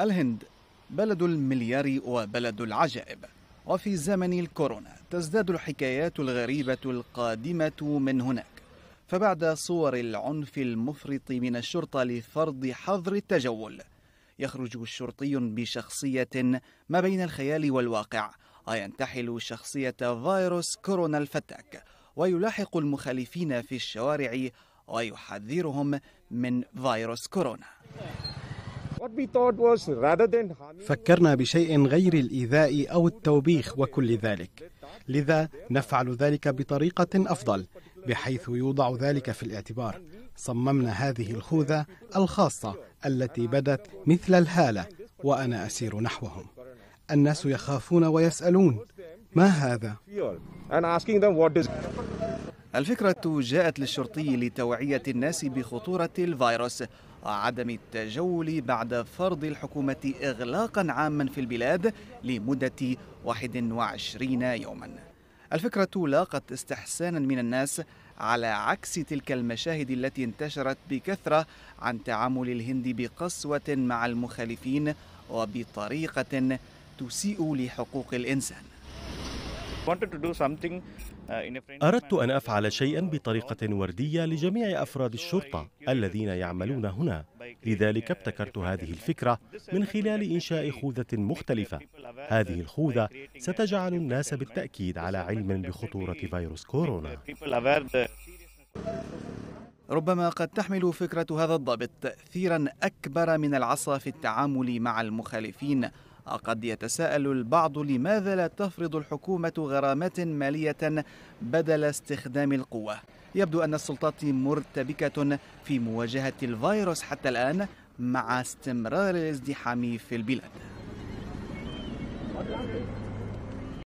الهند بلد المليار وبلد العجائب وفي زمن الكورونا تزداد الحكايات الغريبة القادمة من هناك فبعد صور العنف المفرط من الشرطة لفرض حظر التجول يخرج شرطي بشخصية ما بين الخيال والواقع وينتحل شخصية فيروس كورونا الفتاك ويلاحق المخالفين في الشوارع ويحذرهم من فيروس كورونا فكرنا بشيء غير الإيذاء أو التوبيخ وكل ذلك لذا نفعل ذلك بطريقة أفضل بحيث يوضع ذلك في الاعتبار صممنا هذه الخوذة الخاصة التي بدت مثل الهالة وأنا أسير نحوهم الناس يخافون ويسألون ما هذا؟ الفكرة جاءت للشرطي لتوعية الناس بخطورة الفيروس وعدم التجول بعد فرض الحكومة إغلاقا عاما في البلاد لمدة 21 يوما الفكرة لاقت استحسانا من الناس على عكس تلك المشاهد التي انتشرت بكثرة عن تعامل الهند بقسوة مع المخالفين وبطريقة تسيء لحقوق الإنسان Uh, أردت أن أفعل شيئا بطريقة وردية لجميع أفراد الشرطة الذين يعملون هنا لذلك ابتكرت هذه الفكرة من خلال إنشاء خوذة مختلفة هذه الخوذة ستجعل الناس بالتأكيد على علم بخطورة فيروس كورونا ربما قد تحمل فكرة هذا الضابط تأثيرا أكبر من العصا في التعامل مع المخالفين قد يتساءل البعض لماذا لا تفرض الحكومة غرامات مالية بدل استخدام القوة يبدو أن السلطات مرتبكة في مواجهة الفيروس حتى الآن مع استمرار الازدحام في البلاد